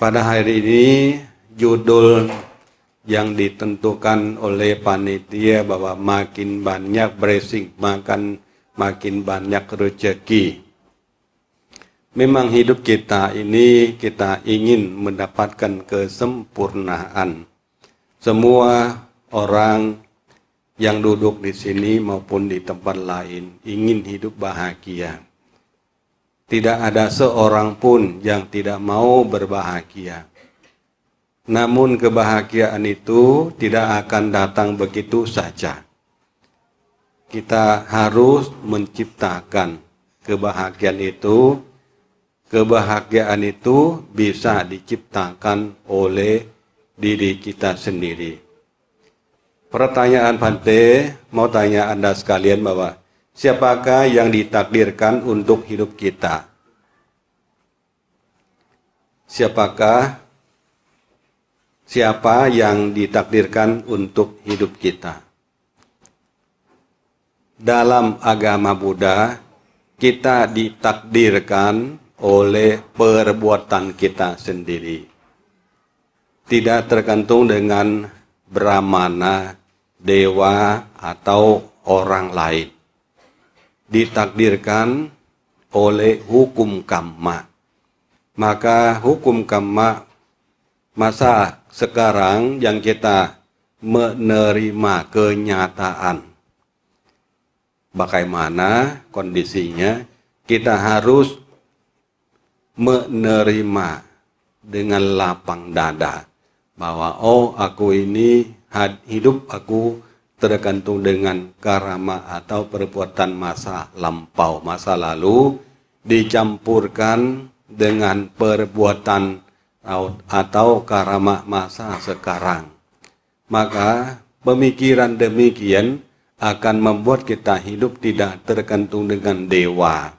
Pada hari ini judul yang ditentukan oleh panitia bahwa makin banyak blessing, makan makin banyak rezeki. Memang hidup kita ini kita ingin mendapatkan kesempurnaan. Semua orang yang duduk di sini maupun di tempat lain ingin hidup bahagia. Tidak ada seorang pun yang tidak mau berbahagia. Namun kebahagiaan itu tidak akan datang begitu saja. Kita harus menciptakan kebahagiaan itu. Kebahagiaan itu bisa diciptakan oleh diri kita sendiri. Pertanyaan Bante, mau tanya Anda sekalian bahwa siapakah yang ditakdirkan untuk hidup kita? Siapakah siapa yang ditakdirkan untuk hidup kita? Dalam agama Buddha, kita ditakdirkan oleh perbuatan kita sendiri. Tidak tergantung dengan Brahmana, dewa, atau orang lain ditakdirkan oleh hukum kamma. Maka hukum kamma masa sekarang yang kita menerima kenyataan bagaimana kondisinya kita harus menerima dengan lapang dada bahwa oh aku ini hidup aku tergantung dengan karama atau perbuatan masa lampau, masa lalu dicampurkan dengan perbuatan atau karama masa sekarang. Maka pemikiran demikian akan membuat kita hidup tidak tergantung dengan dewa,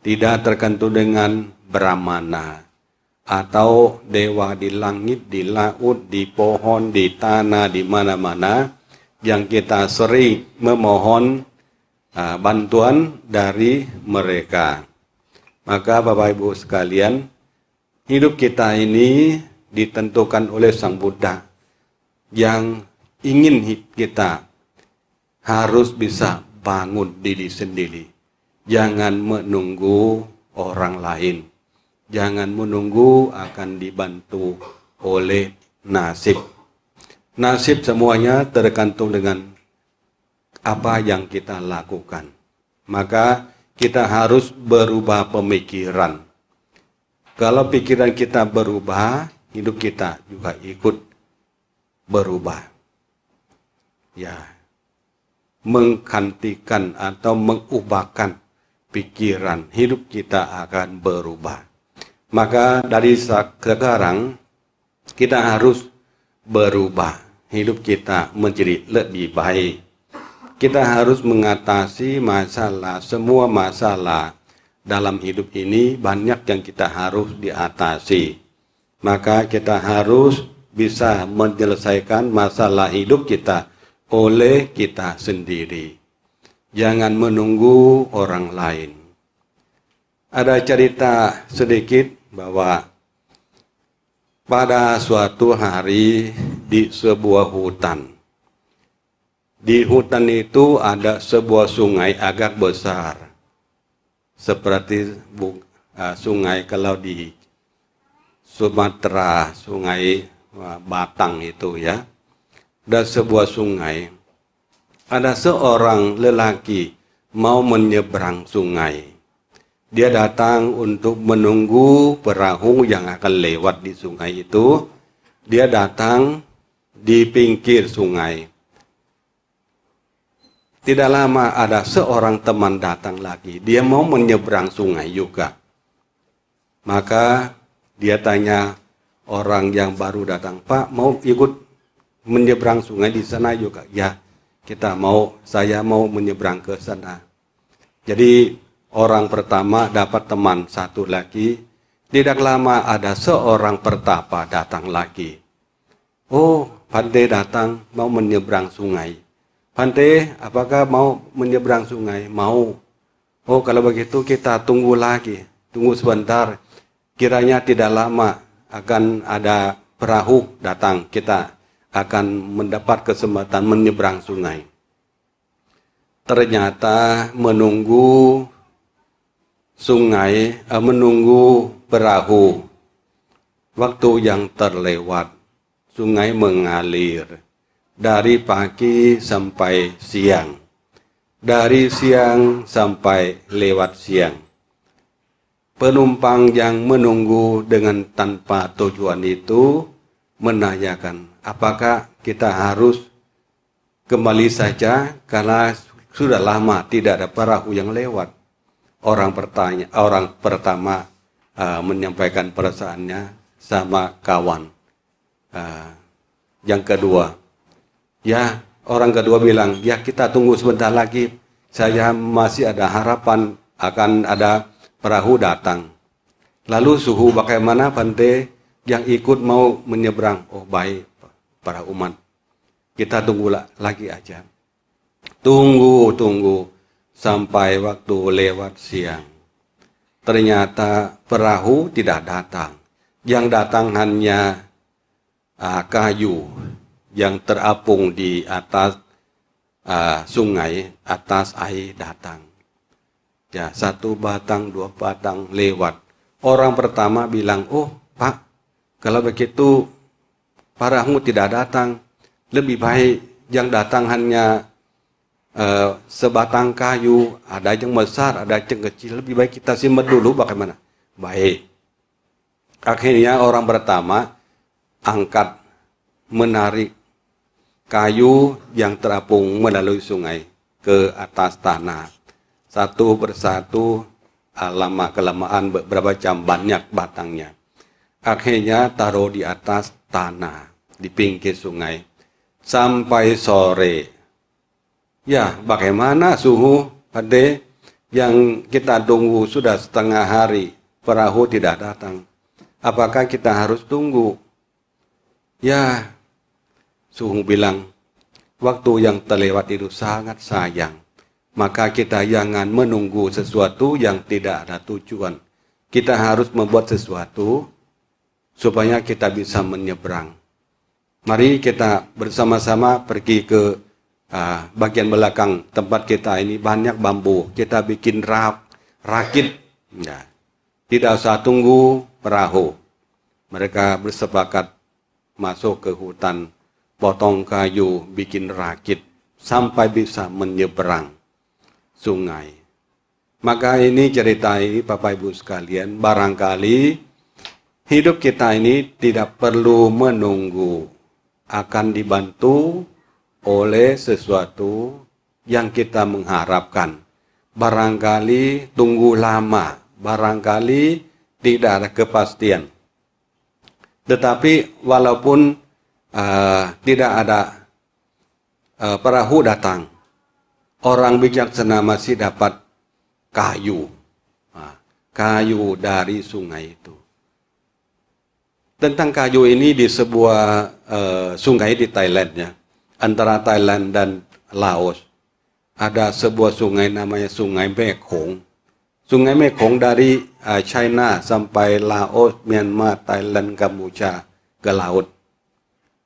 tidak tergantung dengan Brahmana, atau dewa di langit, di laut, di pohon, di tanah, di mana-mana, yang kita sering memohon uh, bantuan dari mereka. Maka Bapak Ibu sekalian, hidup kita ini ditentukan oleh Sang Buddha yang ingin kita harus bisa bangun diri sendiri. Jangan menunggu orang lain. Jangan menunggu akan dibantu oleh nasib. Nasib semuanya tergantung dengan apa yang kita lakukan. Maka kita harus berubah pemikiran. Kalau pikiran kita berubah, hidup kita juga ikut berubah. Ya, menggantikan atau mengubahkan pikiran hidup kita akan berubah. Maka dari sekarang kita harus berubah hidup kita menjadi lebih baik. Kita harus mengatasi masalah, semua masalah dalam hidup ini banyak yang kita harus diatasi. Maka kita harus bisa menyelesaikan masalah hidup kita oleh kita sendiri. Jangan menunggu orang lain. Ada cerita sedikit bahwa pada suatu hari di sebuah hutan. Di hutan itu ada sebuah sungai agak besar, seperti uh, sungai kalau di Sumatera, sungai uh, Batang itu ya. Ada sebuah sungai, ada seorang lelaki mau menyeberang sungai. Dia datang untuk menunggu perahu yang akan lewat di sungai itu. Dia datang di pinggir sungai. Tidak lama ada seorang teman datang lagi. Dia mau menyeberang sungai juga. Maka dia tanya orang yang baru datang, Pak mau ikut menyeberang sungai di sana juga? Ya, kita mau, saya mau menyeberang ke sana. Jadi orang pertama dapat teman satu lagi. Tidak lama ada seorang pertapa datang lagi. Oh, Pante datang mau menyeberang sungai. Pante, apakah mau menyeberang sungai? Mau. Oh, kalau begitu kita tunggu lagi. Tunggu sebentar. Kiranya tidak lama akan ada perahu datang. Kita akan mendapat kesempatan menyeberang sungai. Ternyata menunggu sungai, eh, menunggu perahu. Waktu yang terlewat sungai mengalir dari pagi sampai siang, dari siang sampai lewat siang. Penumpang yang menunggu dengan tanpa tujuan itu menanyakan, apakah kita harus kembali saja karena sudah lama tidak ada perahu yang lewat. Orang bertanya, orang pertama uh, menyampaikan perasaannya sama kawan. Uh, yang kedua, ya orang kedua bilang, ya kita tunggu sebentar lagi, saya masih ada harapan akan ada perahu datang. Lalu suhu bagaimana Bante yang ikut mau menyeberang? Oh baik para umat. Kita tunggu lagi aja. Tunggu, tunggu sampai waktu lewat siang. Ternyata perahu tidak datang. Yang datang hanya uh, kayu yang terapung di atas uh, sungai, atas air datang. Ya, satu batang, dua batang lewat. Orang pertama bilang, oh pak, kalau begitu parahmu tidak datang. Lebih baik yang datang hanya uh, sebatang kayu, ada yang besar, ada yang kecil. Lebih baik kita simpan dulu bagaimana? Baik. Akhirnya orang pertama angkat, menarik kayu yang terapung melalui sungai ke atas tanah. Satu persatu ah, lama-kelamaan beberapa jam banyak batangnya. Akhirnya taruh di atas tanah, di pinggir sungai. Sampai sore. Ya, bagaimana suhu pade yang kita tunggu sudah setengah hari, perahu tidak datang. Apakah kita harus tunggu Ya, suhu bilang, waktu yang terlewat itu sangat sayang. Maka kita jangan menunggu sesuatu yang tidak ada tujuan. Kita harus membuat sesuatu supaya kita bisa menyeberang. Mari kita bersama-sama pergi ke uh, bagian belakang tempat kita ini banyak bambu. Kita bikin rak, rakit. Ya. Tidak usah tunggu perahu. Mereka bersepakat masuk ke hutan potong kayu bikin rakit sampai bisa menyeberang sungai maka ini cerita ini Bapak Ibu sekalian barangkali hidup kita ini tidak perlu menunggu akan dibantu oleh sesuatu yang kita mengharapkan. Barangkali tunggu lama, barangkali tidak ada kepastian. Tetapi walaupun uh, tidak ada uh, perahu datang, orang bijaksana masih dapat kayu, nah, kayu dari sungai itu. Tentang kayu ini di sebuah uh, sungai di Thailand ya, antara Thailand dan Laos ada sebuah sungai namanya Sungai Mekong Sungai Mekong dari uh, China sampai Laos, Myanmar, Thailand, Kamboja ke laut.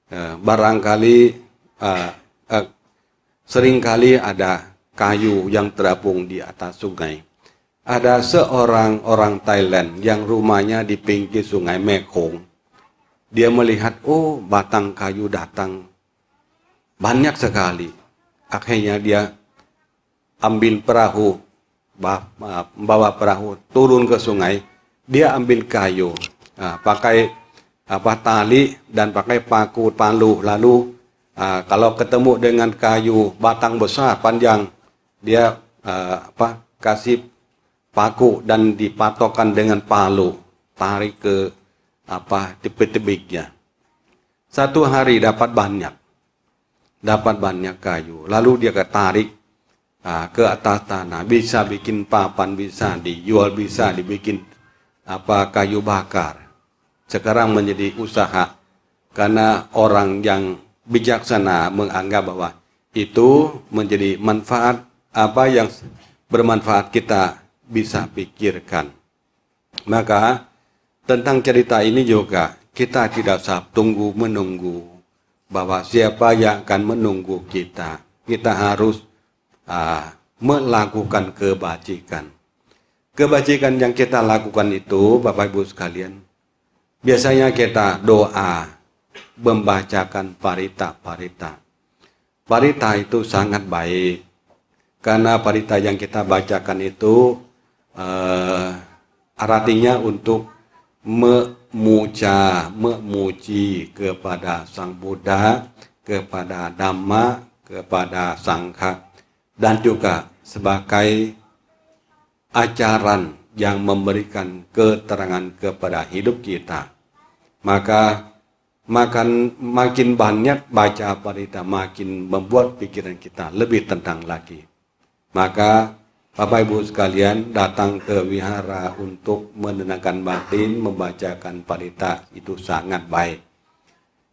Uh, barangkali uh, uh, seringkali ada kayu yang terapung di atas sungai. Ada seorang orang Thailand yang rumahnya di pinggir sungai Mekong. Dia melihat, oh batang kayu datang banyak sekali. Akhirnya dia ambil perahu Ah, membawa perahu turun ke sungai, dia ambil kayu, uh, pakai apa ah, tali dan pakai paku palu. Lalu uh, kalau ketemu dengan kayu batang besar panjang, dia uh, apa kasih paku dan dipatokan dengan palu, tarik ke apa tepi tebiknya Satu hari dapat banyak, dapat banyak kayu. Lalu dia tarik uh, ke atas tanah bisa bikin papan bisa dijual bisa dibikin apa kayu bakar sekarang menjadi usaha karena orang yang bijaksana menganggap bahwa itu menjadi manfaat apa yang bermanfaat kita bisa pikirkan maka tentang cerita ini juga kita tidak usah tunggu menunggu bahwa siapa yang akan menunggu kita kita harus uh, melakukan kebajikan. Kebajikan yang kita lakukan itu, Bapak Ibu sekalian, biasanya kita doa, membacakan parita-parita. Parita itu sangat baik, karena parita yang kita bacakan itu uh, artinya untuk memuja, memuji kepada Sang Buddha, kepada Dhamma, kepada Sangha dan juga sebagai ajaran yang memberikan keterangan kepada hidup kita. Maka makan makin banyak baca parita makin membuat pikiran kita lebih tenang lagi. Maka Bapak Ibu sekalian datang ke wihara untuk menenangkan batin, membacakan parita itu sangat baik.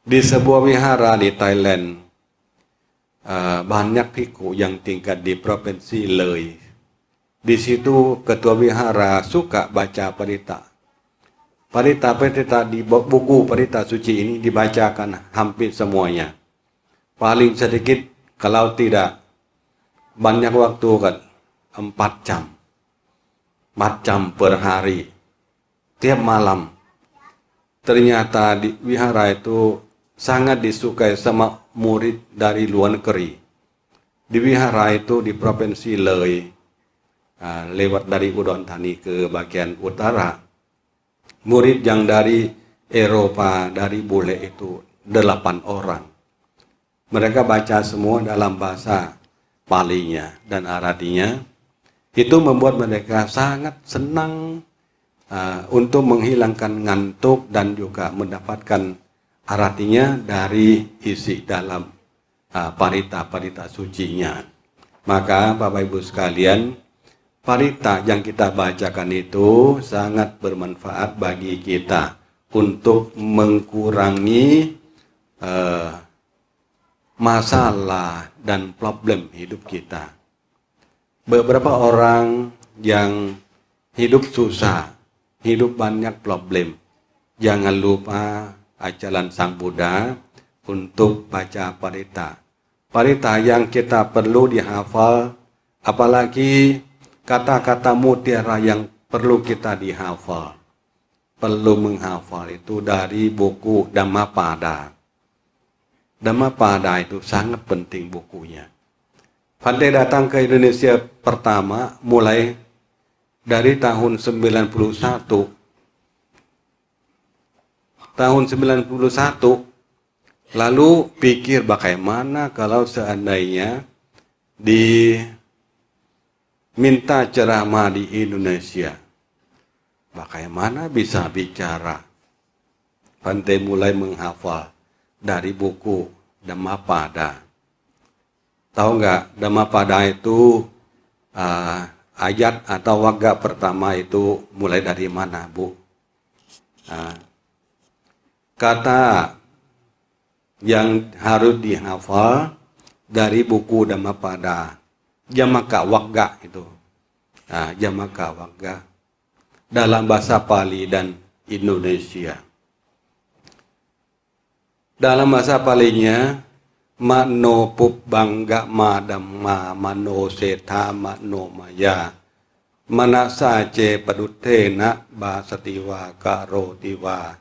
Di sebuah wihara di Thailand, Ah, banyak piku yang tingkat di provinsi Lei. Di situ ketua wihara suka baca parita. Parita parita di buku parita suci ini dibacakan hampir semuanya. Paling sedikit kalau tidak banyak waktu kan empat jam, empat jam per hari, tiap malam. Ternyata di wihara itu sangat disukai sama murid dari luar negeri. Di wihara itu di Provinsi Lei, ah, lewat dari Udon Thani ke bagian utara. Murid yang dari Eropa, dari bule itu delapan orang. Mereka baca semua dalam bahasa Palinya dan Aradinya. Itu membuat mereka sangat senang uh, untuk menghilangkan ngantuk dan juga mendapatkan artinya dari isi dalam uh, parita-parita uh, sucinya. Maka Bapak Ibu sekalian, parita yang kita bacakan itu sangat bermanfaat bagi kita untuk mengurangi uh, masalah dan problem hidup kita. Beberapa orang yang hidup susah, hidup banyak problem, jangan lupa ajalan Sang Buddha untuk baca parita. Parita yang kita perlu dihafal, apalagi kata-kata mutiara yang perlu kita dihafal. Perlu menghafal itu dari buku Dhammapada. Dhammapada itu sangat penting bukunya. Pandai datang ke Indonesia pertama mulai dari tahun 91 tahun 91 lalu pikir bagaimana kalau seandainya di minta ceramah di Indonesia. Bagaimana bisa bicara? Pantai mulai menghafal dari buku Dhammapada. Tahu nggak Dhammapada itu uh, ayat atau waga pertama itu mulai dari mana, Bu? Uh, kata yang harus dihafal dari buku Dhammapada. Jamaka Wagga itu. Nah, Jamaka Wagga dalam bahasa Pali dan Indonesia. Dalam bahasa Palinya Mano Pubbangga Madamma Mano Seta Mano Maya Manasa Ce padutena Basatiwa karotiwa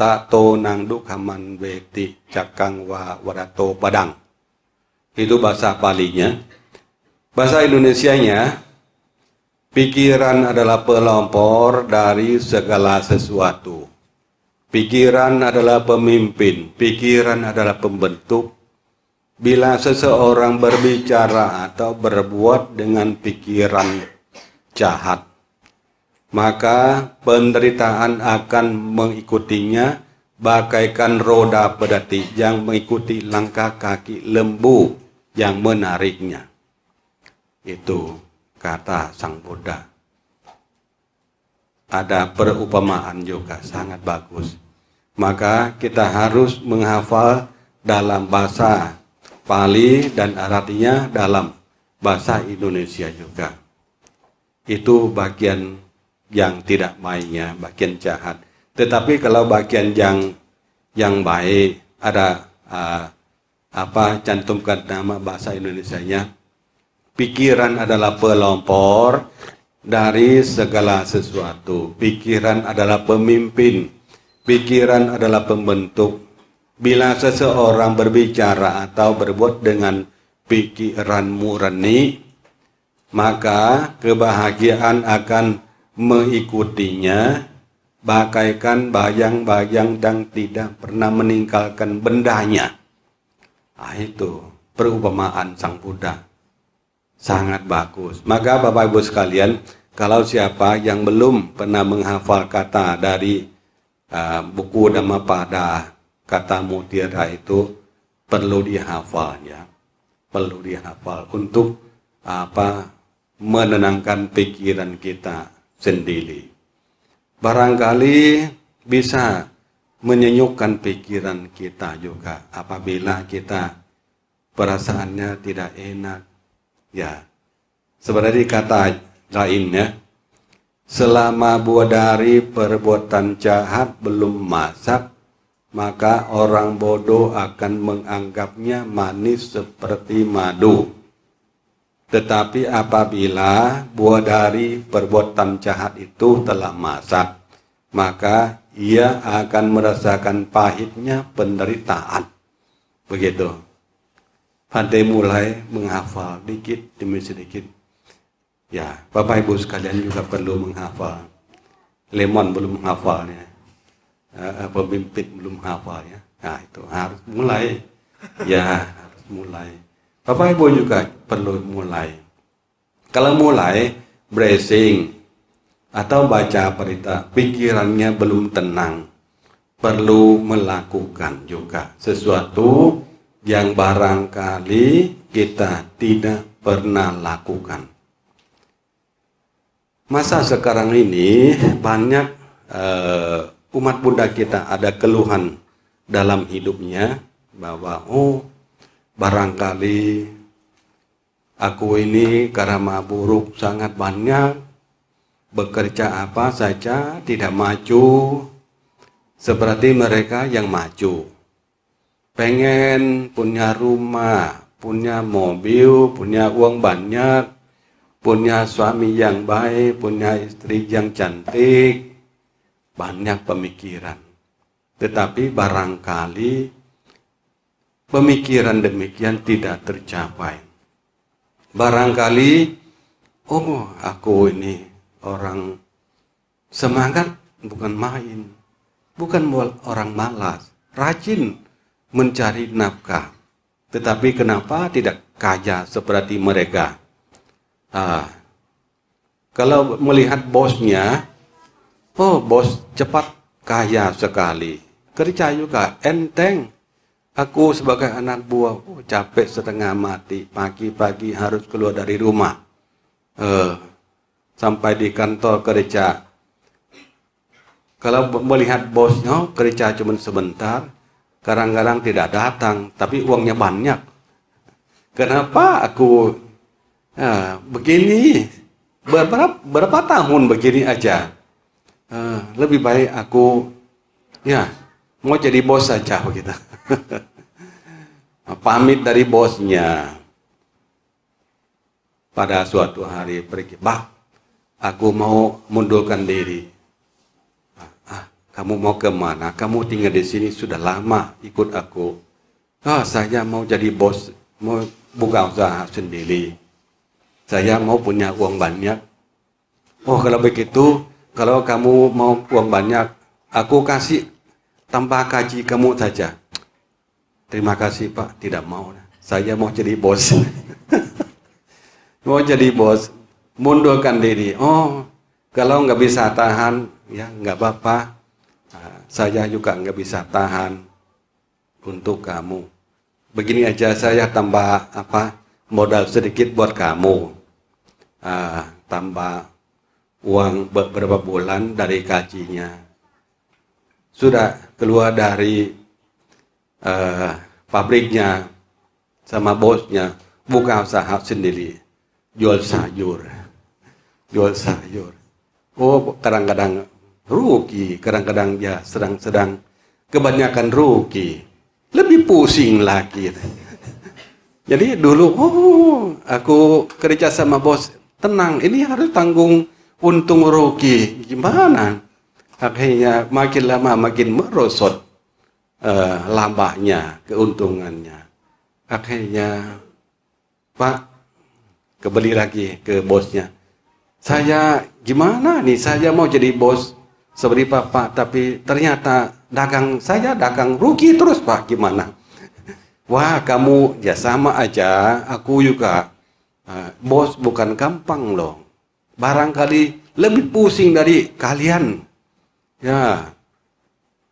ตะโตนางดุขมันเวติจักกังวาวรโต padang itu bahasa palinya bahasa Indonesianya pikiran adalah pelompor dari segala sesuatu pikiran adalah pemimpin pikiran adalah pembentuk bila seseorang berbicara atau berbuat dengan pikiran jahat maka penderitaan akan mengikutinya bagaikan roda pedati yang mengikuti langkah kaki lembu yang menariknya. Itu kata Sang Buddha. Ada perumpamaan juga sangat bagus. Maka kita harus menghafal dalam bahasa Pali dan artinya dalam bahasa Indonesia juga. Itu bagian yang tidak baiknya, bagian jahat. Tetapi kalau bagian yang yang baik ada uh, apa cantumkan nama bahasa Indonesianya. Pikiran adalah pelompor dari segala sesuatu. Pikiran adalah pemimpin. Pikiran adalah pembentuk. Bila seseorang berbicara atau berbuat dengan pikiran murni, maka kebahagiaan akan mengikutinya bagaikan bayang-bayang dan tidak pernah meninggalkan bendanya. Nah, itu perumpamaan Sang Buddha. Sangat bagus. Maka Bapak Ibu sekalian, kalau siapa yang belum pernah menghafal kata dari uh, buku pada kata mutiara itu perlu dihafal ya. Perlu dihafal untuk apa menenangkan pikiran kita, sendiri. Barangkali bisa menyenyukkan pikiran kita juga apabila kita perasaannya tidak enak. Ya, sebenarnya kata lainnya, selama buah dari perbuatan jahat belum masak, maka orang bodoh akan menganggapnya manis seperti madu. Tetapi apabila buah dari perbuatan jahat itu telah masak, maka ia akan merasakan pahitnya penderitaan. Begitu. Pandai mulai menghafal dikit demi sedikit. Ya, Bapak Ibu sekalian juga perlu menghafal. Lemon belum menghafalnya. Uh, pemimpin belum menghafalnya. Nah, itu harus mulai. Ya, harus mulai. Bapak Ibu juga perlu mulai. Kalau mulai bracing atau baca berita, pikirannya belum tenang. Perlu melakukan juga sesuatu yang barangkali kita tidak pernah lakukan. Masa sekarang ini banyak uh, umat Buddha kita ada keluhan dalam hidupnya bahwa oh Barangkali aku ini karma buruk sangat banyak, bekerja apa saja tidak maju, seperti mereka yang maju. Pengen punya rumah, punya mobil, punya uang banyak, punya suami yang baik, punya istri yang cantik, banyak pemikiran. Tetapi barangkali pemikiran demikian tidak tercapai. Barangkali, oh aku ini orang semangat bukan main, bukan orang malas, rajin mencari nafkah. Tetapi kenapa tidak kaya seperti mereka? Ah, kalau melihat bosnya, oh bos cepat kaya sekali, kerja juga enteng, Aku sebagai anak buah oh, capek setengah mati, pagi-pagi harus keluar dari rumah. uh, sampai di kantor kerja. Kalau melihat bosnya oh, kerja cuma sebentar, kadang-kadang tidak datang, tapi uangnya banyak. Kenapa aku uh, begini? Berapa, berapa tahun begini aja? Uh, lebih baik aku ya mau jadi bos saja begitu. pamit dari bosnya. Pada suatu hari pergi, bah, aku mau mundurkan diri. Ah, ah kamu mau kemana? Kamu tinggal di sini sudah lama, ikut aku. Ah, saya mau jadi bos, mau buka usaha sendiri. Saya mau punya uang banyak. Oh, kalau begitu, kalau kamu mau uang banyak, aku kasih tambah kaji kamu saja. Terima kasih Pak, tidak mau. Saya mau jadi bos. mau jadi bos, mundurkan diri. Oh, kalau nggak bisa tahan, ya nggak apa-apa. Ah, saya juga nggak bisa tahan untuk kamu. Begini aja saya tambah apa modal sedikit buat kamu. Uh, tambah uang beberapa bulan dari gajinya. Sudah keluar dari uh, pabriknya sama bosnya buka usaha sendiri jual sayur jual sayur oh kadang-kadang rugi kadang-kadang ya sedang-sedang kebanyakan rugi lebih pusing lagi jadi dulu oh aku kerja sama bos tenang ini harus tanggung untung rugi gimana akhirnya makin lama makin merosot eh, lambahnya, keuntungannya. Akhirnya Pak kebeli lagi ke bosnya. Saya gimana nih? Saya mau jadi bos seperti pak tapi ternyata dagang saya dagang rugi terus Pak. Gimana? Wah kamu ya sama aja, aku juga Eh, bos bukan gampang loh. Barangkali lebih pusing dari kalian. Ya,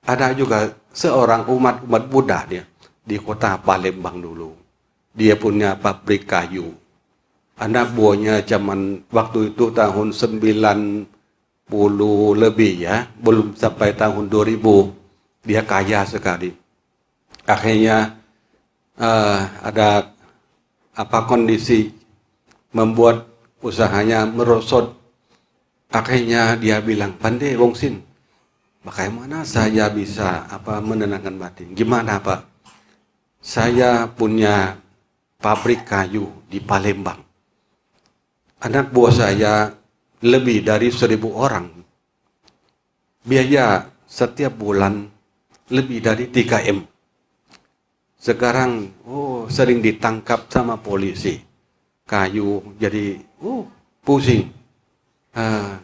ada juga seorang umat-umat Buddha dia di kota Palembang dulu. Dia punya pabrik kayu. Anak buahnya zaman waktu itu tahun 90 lebih ya, belum sampai tahun 2000. Dia kaya sekali. Akhirnya uh, ada apa kondisi membuat usahanya merosot. Akhirnya dia bilang, pandai wong sin, bagaimana saya bisa apa menenangkan batin? Gimana Pak? Saya punya pabrik kayu di Palembang. Anak buah saya lebih dari seribu orang. Biaya setiap bulan lebih dari 3 M. Sekarang oh sering ditangkap sama polisi. Kayu jadi oh pusing. Uh,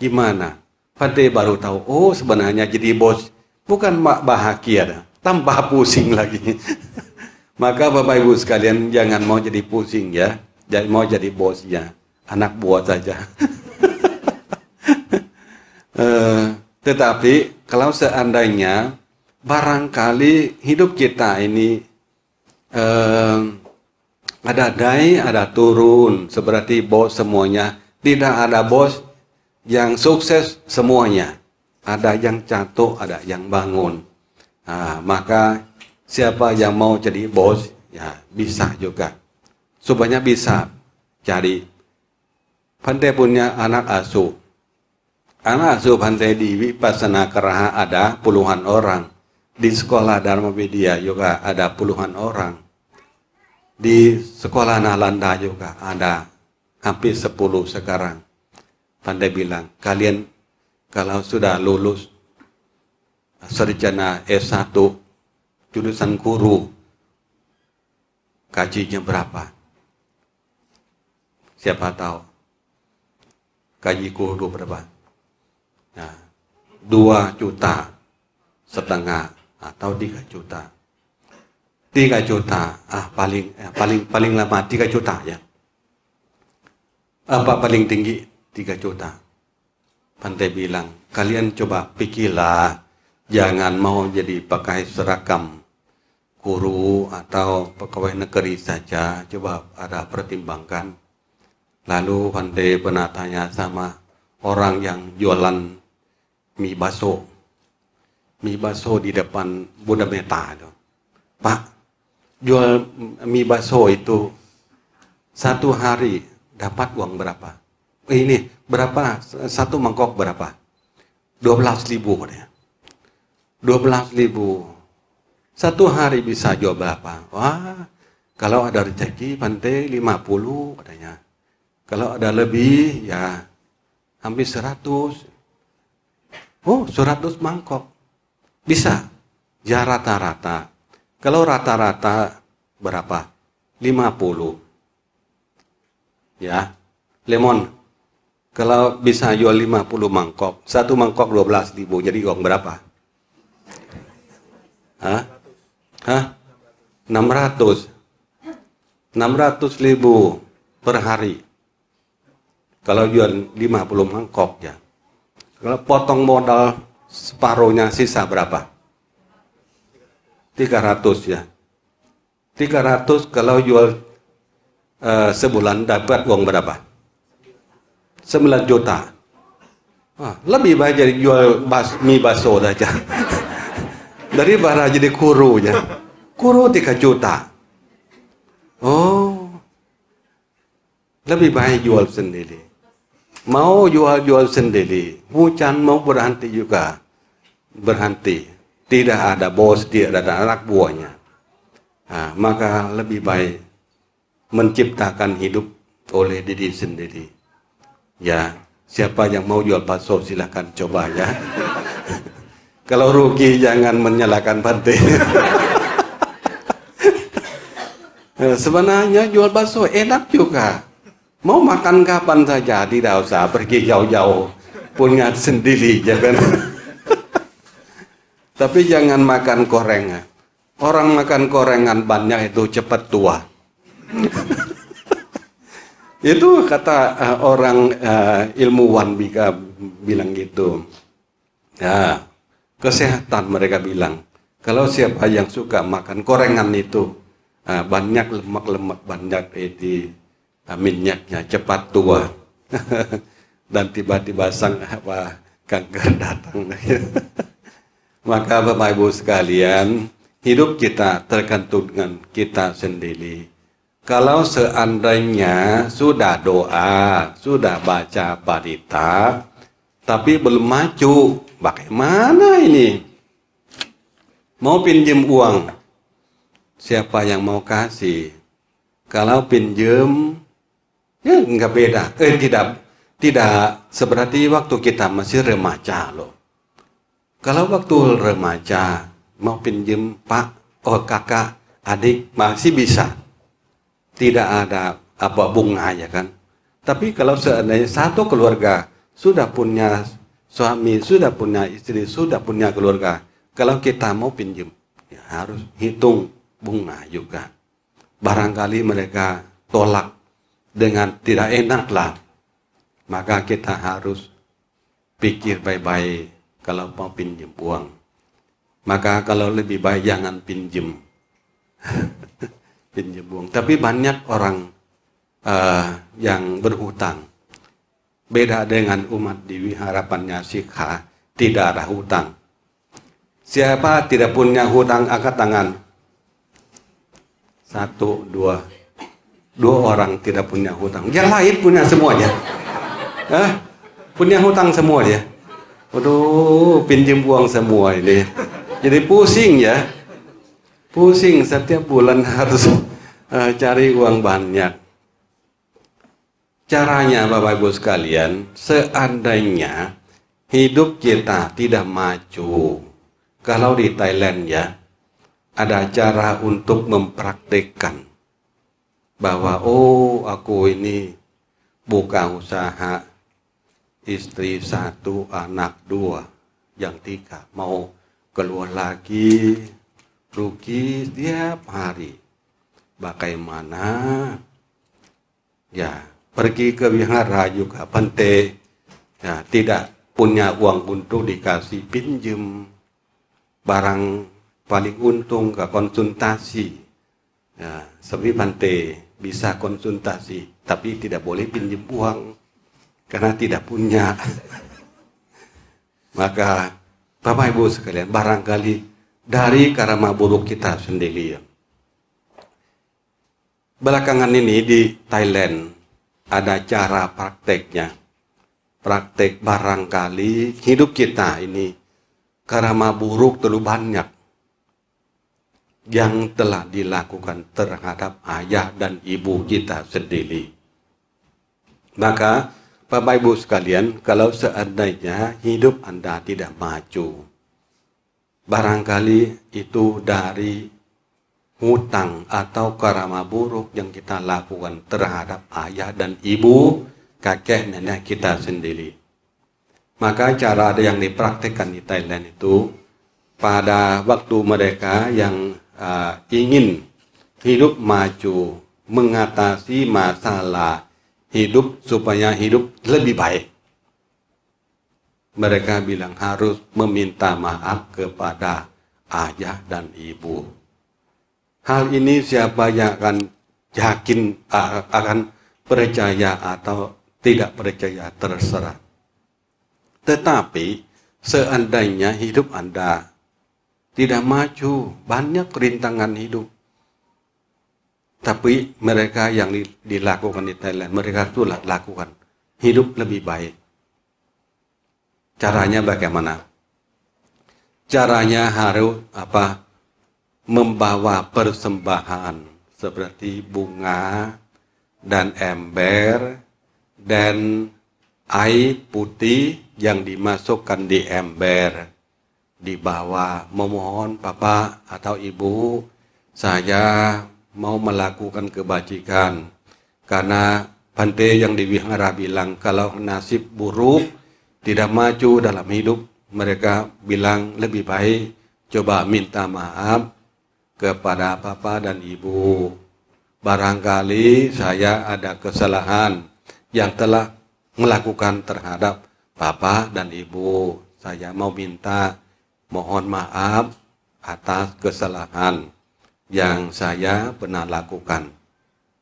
gimana? Pantai baru tahu, oh sebenarnya jadi bos bukan bahagia dah, tambah pusing lagi. Maka Bapak Ibu sekalian jangan mau jadi pusing ya, jadi mau jadi bosnya, anak buat saja. Eh, tetapi kalau seandainya barangkali hidup kita ini uh, ada naik ada turun, seperti bos semuanya, tidak ada bos yang sukses semuanya. Ada yang jatuh, ada yang bangun. Nah, maka siapa yang mau jadi bos, ya bisa juga. Supaya bisa cari. Pantai punya anak asuh. Anak asuh Pantai di Wipasana Keraha ada puluhan orang. Di sekolah Dharma Vidya juga ada puluhan orang. Di sekolah Nalanda juga ada hampir sepuluh sekarang anda bilang, kalian kalau sudah lulus sarjana S1 jurusan guru gajinya berapa? Siapa tahu? Gaji guru berapa? Nah, 2 juta setengah atau 3 juta. 3 juta ah paling eh, paling paling lama 3 juta ya. Apa paling tinggi 3 juta. Pantai bilang, kalian coba pikirlah, jangan mau jadi pakai seragam guru atau pegawai negeri saja, coba ada pertimbangkan. Lalu Pantai pernah tanya sama orang yang jualan mie baso. Mie baso di depan Bunda Meta. Itu. Pak, jual mie baso itu satu hari dapat uang berapa? ini berapa satu mangkok berapa? Dua belas ribu katanya. belas ribu. Satu hari bisa jual berapa? Wah, kalau ada rezeki pantai lima puluh katanya. Kalau ada lebih ya hampir seratus. Oh, seratus mangkok. Bisa. Ya rata-rata. Kalau rata-rata berapa? Lima puluh. Ya. Lemon kalau bisa jual 50 mangkok, satu mangkok 12 ribu, jadi uang berapa? Hah? Hah? 600. 600 ribu per hari. Kalau jual 50 mangkok ya. Kalau potong modal separuhnya sisa berapa? 300 ya. 300 kalau jual uh, sebulan dapat uang berapa? 9 juta. Wah, lebih baik jadi jual bas, mie baso saja. dari bara jadi ya, Kuru 3 juta. Oh. Lebih baik jual sendiri. Mau jual-jual sendiri. Hujan mau berhenti juga. Berhenti. Tidak ada bos, tidak ada anak buahnya. Nah, maka lebih baik menciptakan hidup oleh diri sendiri. Ya, siapa yang mau jual bakso silahkan coba ya. Kalau rugi jangan menyalahkan pantai. Sebenarnya jual bakso enak juga. Mau makan kapan saja, tidak usah pergi jauh-jauh. Punya sendiri, jangan. Ya Tapi jangan makan korengan. Orang makan korengan banyak itu cepat tua. Itu kata uh, orang uh, ilmuwan Bika bilang gitu. Ya, kesehatan mereka bilang. Kalau siapa yang suka makan korengan itu, uh, banyak lemak-lemak, banyak edi, uh, minyaknya cepat tua. Dan tiba-tiba sang apa kanker datang. Maka Bapak Ibu sekalian, hidup kita tergantung dengan kita sendiri kalau seandainya sudah doa, sudah baca parita, tapi belum maju, bagaimana ini? Mau pinjam uang, siapa yang mau kasih? Kalau pinjam, ya nggak beda, eh tidak tidak seperti waktu kita masih remaja loh. Kalau waktu remaja mau pinjam pak, oh kakak, adik masih bisa tidak ada apa bunga ya kan. Tapi kalau seandainya satu keluarga sudah punya suami, sudah punya istri, sudah punya keluarga, kalau kita mau pinjam ya harus hitung bunga juga. Barangkali mereka tolak dengan tidak enak lah. Maka kita harus pikir baik-baik kalau mau pinjam uang. Maka kalau lebih baik jangan pinjam. penjebung. Tapi banyak orang uh, yang berhutang. Beda dengan umat di harapannya Panyasika, tidak ada hutang. Siapa tidak punya hutang, angkat tangan. Satu, dua. Dua orang tidak punya hutang. Yang lain punya semuanya. Eh, punya hutang semua ya. Waduh, pinjam uang semua ini. Jadi pusing ya. Pusing setiap bulan harus e, cari uang banyak. Caranya Bapak Ibu sekalian, seandainya hidup kita tidak maju, kalau di Thailand ya, ada cara untuk mempraktekkan bahwa oh aku ini buka usaha istri satu anak dua yang tiga mau keluar lagi rugi setiap hari bagaimana ya pergi ke wihara juga penting ya tidak punya uang untuk dikasih pinjem barang paling untung ke konsultasi ya sepi pante bisa konsultasi tapi tidak boleh pinjem uang karena tidak punya maka Bapak Ibu sekalian barangkali dari karma buruk kita sendiri ya Belakangan ini di Thailand ada cara prakteknya. Praktek barangkali hidup kita ini karma buruk terlalu banyak yang telah dilakukan terhadap ayah dan ibu kita sendiri. Maka Bapak Ibu sekalian, kalau seandainya hidup Anda tidak maju, barangkali itu dari hutang atau karma buruk yang kita lakukan terhadap ayah dan ibu, kakek nenek kita sendiri. Maka cara ada yang dipraktekkan di Thailand itu pada waktu mereka yang uh, ingin hidup maju mengatasi masalah hidup supaya hidup lebih baik. Mereka bilang harus meminta maaf kepada ayah dan ibu Hal ini siapa yang akan yakin akan percaya atau tidak percaya terserah. Tetapi seandainya hidup Anda tidak maju, banyak rintangan hidup. Tapi mereka yang dilakukan di Thailand, mereka itu lakukan hidup lebih baik. Caranya bagaimana? Caranya harus apa? membawa persembahan seperti bunga dan ember dan air putih yang dimasukkan di ember dibawa memohon papa atau ibu saya mau melakukan kebajikan karena pantai yang di wihara bilang kalau nasib buruk tidak maju dalam hidup mereka bilang lebih baik coba minta maaf kepada Papa dan Ibu. Barangkali saya ada kesalahan yang telah melakukan terhadap Papa dan Ibu. Saya mau minta mohon maaf atas kesalahan yang saya pernah lakukan.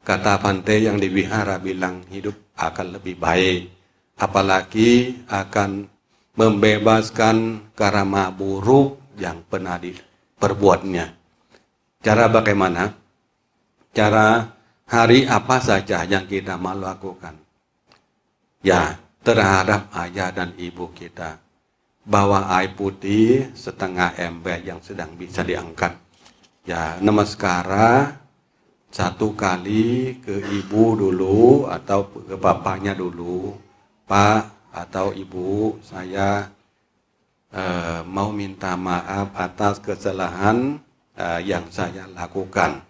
Kata Pante yang di wihara bilang hidup akan lebih baik, apalagi akan membebaskan karma buruk yang pernah diperbuatnya. Cara bagaimana? Cara hari apa saja yang kita mau lakukan. Ya, terhadap ayah dan ibu kita. Bawa air putih setengah ember yang sedang bisa diangkat. Ya, namaskara satu kali ke ibu dulu atau ke bapaknya dulu. Pak atau ibu, saya eh, mau minta maaf atas kesalahan yang saya lakukan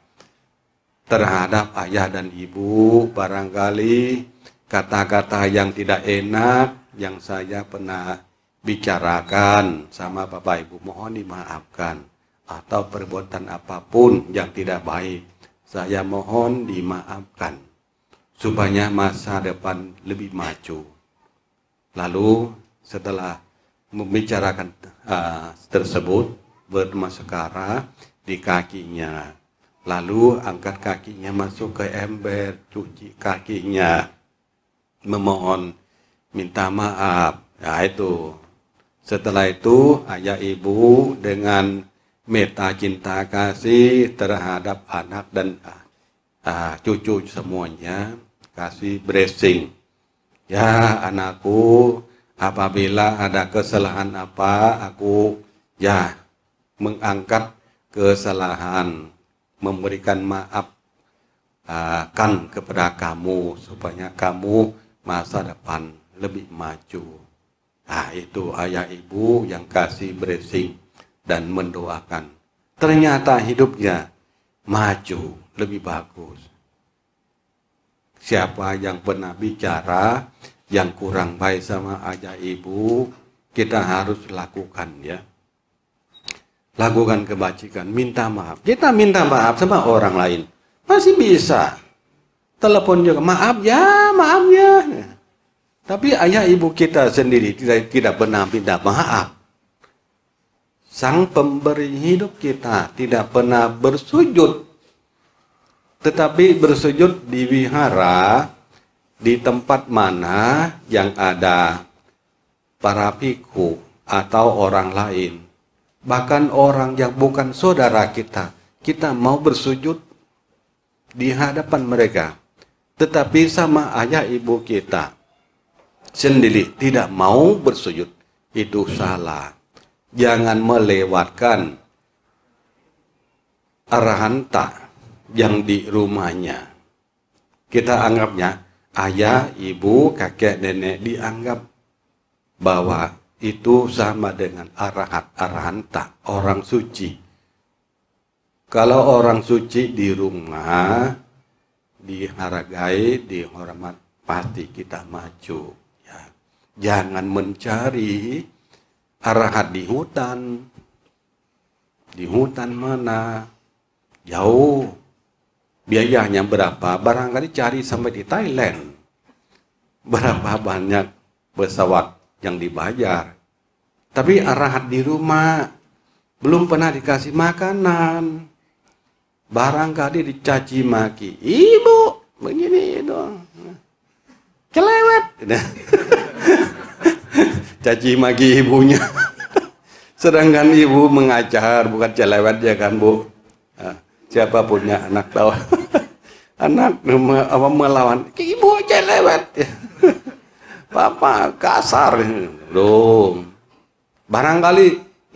terhadap ayah dan ibu barangkali kata-kata yang tidak enak yang saya pernah bicarakan sama Bapak Ibu mohon dimaafkan atau perbuatan apapun yang tidak baik saya mohon dimaafkan supaya masa depan lebih maju lalu setelah membicarakan uh, tersebut sekarang di kakinya. Lalu angkat kakinya masuk ke ember, cuci kakinya, memohon minta maaf. Ya itu. Setelah itu ayah ibu dengan meta cinta kasih terhadap anak dan uh, cucu semuanya kasih blessing. Ya anakku, apabila ada kesalahan apa aku ya mengangkat kesalahan, memberikan maaf akan ah, kepada kamu supaya kamu masa depan lebih maju. Nah, itu ayah ibu yang kasih blessing dan mendoakan. Ternyata hidupnya maju, lebih bagus. Siapa yang pernah bicara yang kurang baik sama ayah ibu, kita harus lakukan ya lakukan kebajikan, minta maaf. Kita minta maaf sama orang lain. Masih bisa. Telepon juga, maaf ya, maaf ya. Tapi ayah ibu kita sendiri tidak, tidak pernah minta maaf. Sang pemberi hidup kita tidak pernah bersujud. Tetapi bersujud di wihara, di tempat mana yang ada para piku atau orang lain bahkan orang yang bukan saudara kita, kita mau bersujud di hadapan mereka. Tetapi sama ayah ibu kita sendiri tidak mau bersujud, itu salah. Jangan melewatkan arahan tak yang di rumahnya. Kita anggapnya ayah, ibu, kakek, nenek dianggap bahwa itu sama dengan arahat, arahanta, orang suci. Kalau orang suci di rumah, dihargai, dihormat, pasti kita maju. Ya. Jangan mencari arahat di hutan. Di hutan mana? Jauh. Biayanya berapa? Barangkali cari sampai di Thailand. Berapa banyak pesawat yang dibayar. Tapi rahat di rumah, belum pernah dikasih makanan. Barangkali dicaci maki. Ibu, begini itu. Kelewat. Nah. Caci maki ibunya. Sedangkan ibu mengajar, bukan celewat ya kan bu. Nah, siapa punya anak tahu. anak apa, melawan, ibu celewat. Papa kasar. dong. Barangkali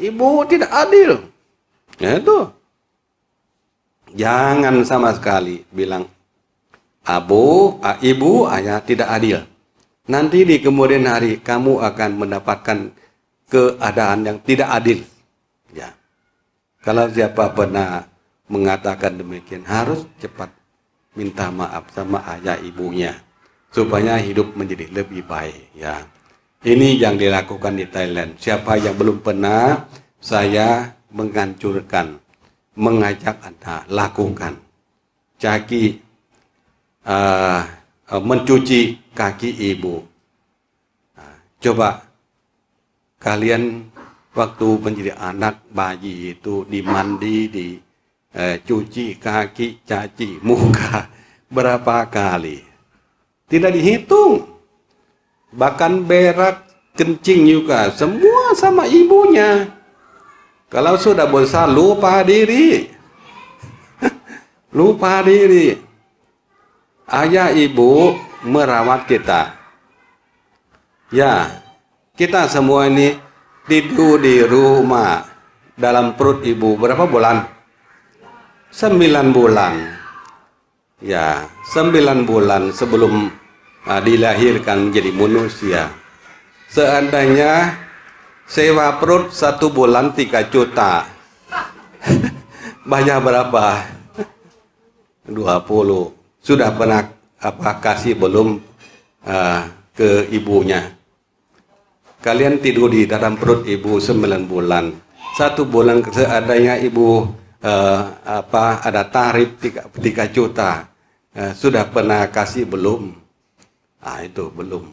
ibu tidak adil. Ya itu. Jangan sama sekali bilang abu, ah, ibu, ayah tidak adil. Nanti di kemudian hari kamu akan mendapatkan keadaan yang tidak adil. Ya. Kalau siapa pernah mengatakan demikian harus cepat minta maaf sama ayah ibunya supaya hidup menjadi lebih baik ya. Ini yang dilakukan di Thailand. Siapa yang belum pernah, saya menghancurkan, mengajak Anda lakukan. Caki uh, eh, eh, mencuci kaki ibu. Nah, coba kalian waktu menjadi anak bayi itu dimandi, dicuci eh, kaki, caci muka berapa kali? Tidak dihitung bahkan berak kencing juga semua sama ibunya kalau sudah besar lupa diri lupa diri ayah ibu merawat kita ya kita semua ini tidur di rumah dalam perut ibu berapa bulan? sembilan bulan ya sembilan bulan sebelum nah, dilahirkan jadi manusia seandainya sewa perut satu bulan tiga juta banyak berapa dua puluh sudah pernah apa kasih belum uh, ke ibunya kalian tidur di dalam perut ibu sembilan bulan satu bulan seadanya ibu uh, apa ada tarif tiga tiga juta uh, sudah pernah kasih belum Ah itu belum.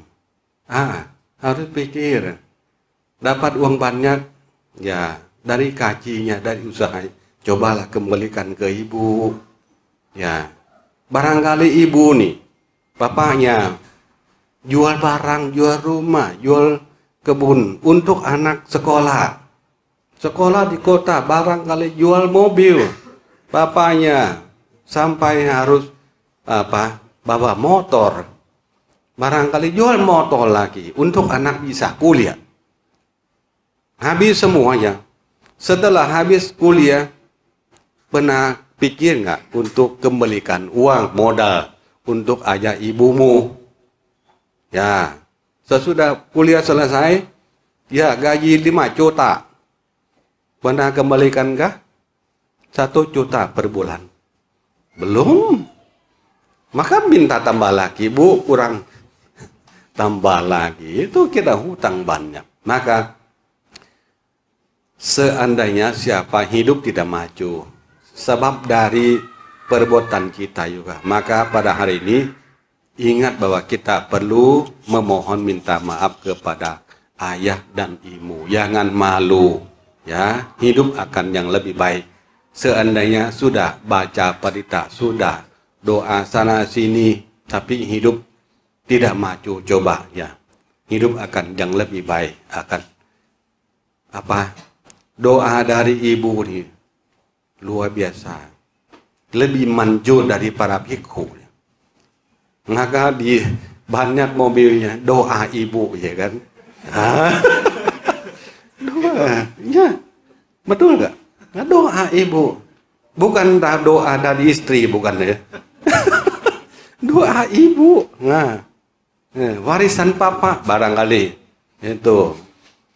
Ah harus pikir. Dapat uang banyak ya dari kajinya dari usaha cobalah kembalikan ke ibu ya barangkali ibu nih papanya jual barang jual rumah jual kebun untuk anak sekolah sekolah di kota barangkali jual mobil bapaknya sampai harus apa bawa motor Barangkali jual motor lagi untuk anak bisa kuliah. Habis semuanya. Setelah habis kuliah, pernah pikir nggak untuk kembalikan uang modal untuk ayah ibumu? Ya, sesudah kuliah selesai, ya gaji 5 juta. Pernah kembalikan nggak satu juta per bulan. Belum. Maka minta tambah lagi, Bu, kurang tambah lagi itu kita hutang banyak maka seandainya siapa hidup tidak maju sebab dari perbuatan kita juga maka pada hari ini ingat bahwa kita perlu memohon minta maaf kepada ayah dan ibu jangan malu ya hidup akan yang lebih baik seandainya sudah baca perita sudah doa sana sini tapi hidup tidak maju coba ya hidup akan yang lebih baik akan apa doa dari ibu ini luar biasa lebih manjur dari para bhikkhu ya. maka di banyak mobilnya doa ibu ya kan doa ya betul nggak nah, doa ibu bukan doa dari istri bukan ya doa ibu nah Eh, warisan papa barangkali itu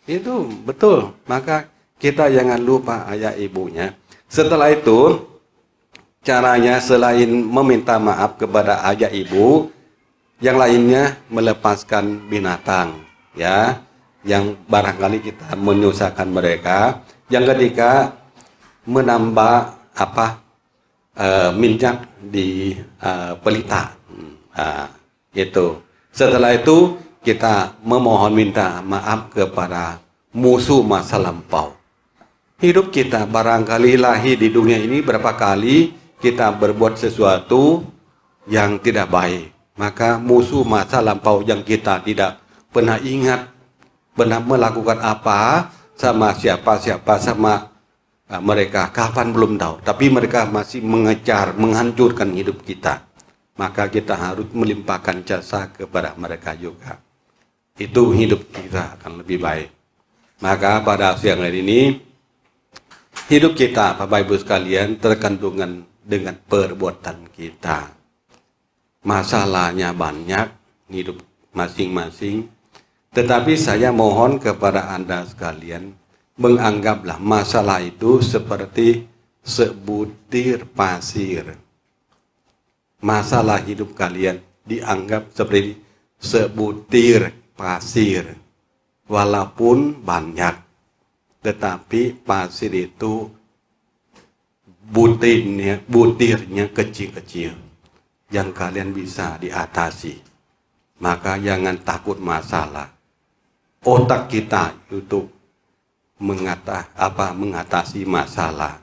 itu betul maka kita jangan lupa ayah ibunya setelah itu caranya selain meminta maaf kepada ayah ibu yang lainnya melepaskan binatang ya yang barangkali kita menyusahkan mereka yang ketiga menambah apa uh, minyak di uh, pelita uh, hmm, ah, itu setelah itu kita memohon minta maaf kepada musuh masa lampau. Hidup kita barangkali lahir di dunia ini berapa kali kita berbuat sesuatu yang tidak baik. Maka musuh masa lampau yang kita tidak pernah ingat, pernah melakukan apa sama siapa-siapa sama eh, mereka kapan belum tahu. Tapi mereka masih mengejar, menghancurkan hidup kita maka kita harus melimpahkan jasa kepada mereka juga. Itu hidup kita akan lebih baik. Maka pada siang hari ini, hidup kita, Bapak Ibu sekalian, terkandungan dengan perbuatan kita. Masalahnya banyak, hidup masing-masing. Tetapi saya mohon kepada Anda sekalian, menganggaplah masalah itu seperti sebutir pasir masalah hidup kalian dianggap seperti sebutir pasir. Walaupun banyak, tetapi pasir itu butirnya, butirnya kecil-kecil yang kalian bisa diatasi. Maka jangan takut masalah. Otak kita untuk mengata, apa, mengatasi masalah.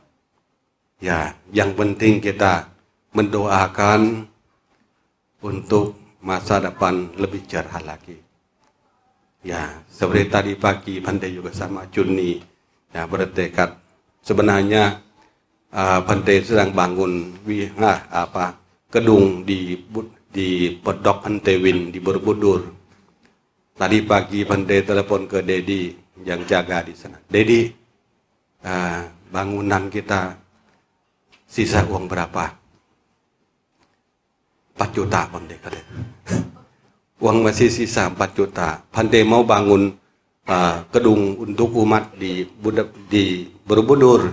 Ya, yang penting kita mendoakan untuk masa depan lebih cerah lagi. Ya, seperti tadi pagi Pandai juga sama Juni ya bertekad sebenarnya uh, Pandai sedang bangun wihah apa gedung di di Pedok Win di Borobudur. Tadi pagi Pandai telepon ke Dedi yang jaga di sana. Dedi, uh, bangunan kita sisa uang berapa? 4 juta Bang De katanya. Uang masih sisa 4 juta. pandai mau bangun uh, ah, gedung untuk umat di Budak, di Borobudur.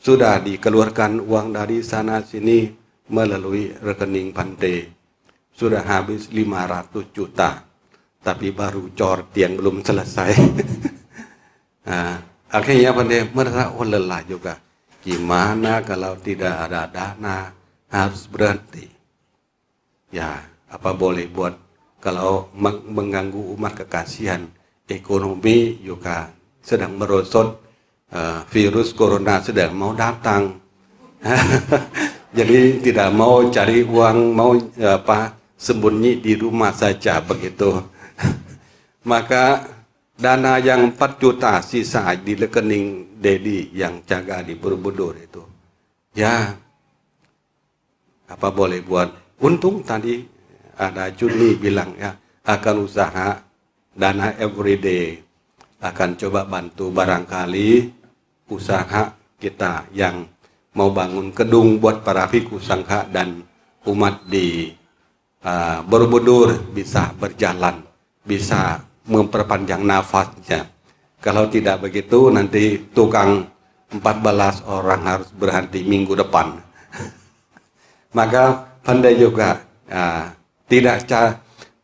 Sudah dikeluarkan uang dari sana sini melalui rekening Pante. Sudah habis 500 juta. Tapi baru cor tiang belum selesai. nah, akhirnya Pante merasa oh lelah juga. Gimana kalau tidak ada dana harus berhenti Ya, apa boleh buat kalau mengganggu umat kekasihan. Ekonomi juga sedang merosot, uh, virus corona sedang mau datang. Jadi tidak mau cari uang, mau eh, apa sembunyi di rumah saja begitu. Maka dana yang 4 juta sisa di rekening Dedi yang jaga di Borobudur itu. Ya, apa boleh buat Untung tadi ada Juni bilang ya akan usaha dana everyday akan coba bantu barangkali usaha kita yang mau bangun gedung buat para fiku sangka dan umat di uh, Borobudur bisa berjalan, bisa memperpanjang nafasnya. Kalau tidak begitu nanti tukang 14 orang harus berhenti minggu depan. Maka anda juga uh, tidak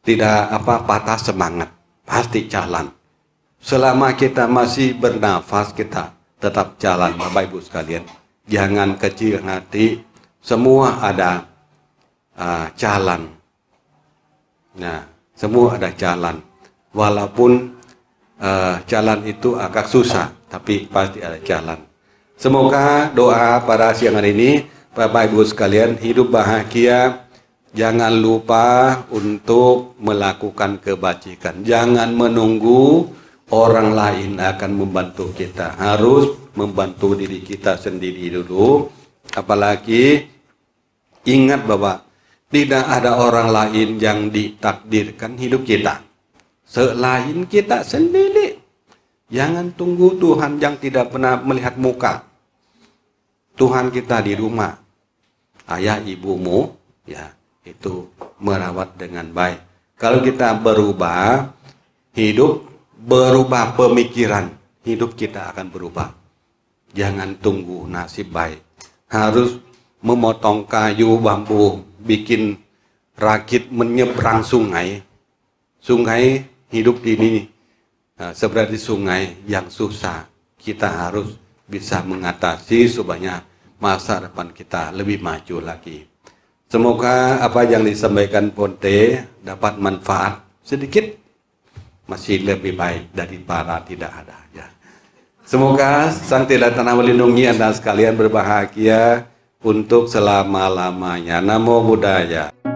tidak apa patah semangat, pasti jalan. Selama kita masih bernafas kita tetap jalan, Bapak Ibu sekalian. Jangan kecil hati, semua ada uh, jalan. Nah, semua ada jalan. Walaupun uh, jalan itu agak susah, tapi pasti ada jalan. Semoga doa pada siang hari ini Bapak Ibu sekalian, hidup bahagia jangan lupa untuk melakukan kebajikan. Jangan menunggu orang lain akan membantu kita. Harus membantu diri kita sendiri dulu. Apalagi ingat Bapak, tidak ada orang lain yang ditakdirkan hidup kita. Selain kita sendiri. Jangan tunggu Tuhan yang tidak pernah melihat muka. Tuhan kita di rumah ayah ibumu ya itu merawat dengan baik. Kalau kita berubah hidup, berubah pemikiran, hidup kita akan berubah. Jangan tunggu nasib baik. Harus memotong kayu, bambu, bikin rakit menyeberang sungai. Sungai hidup ini nah, seperti sungai yang susah. Kita harus bisa mengatasi sebanyak masa depan kita lebih maju lagi. Semoga apa yang disampaikan Ponte dapat manfaat sedikit masih lebih baik dari para tidak ada. Ya. Semoga Sang Tidak Tanah melindungi Anda sekalian berbahagia untuk selama-lamanya. Namo Buddhaya.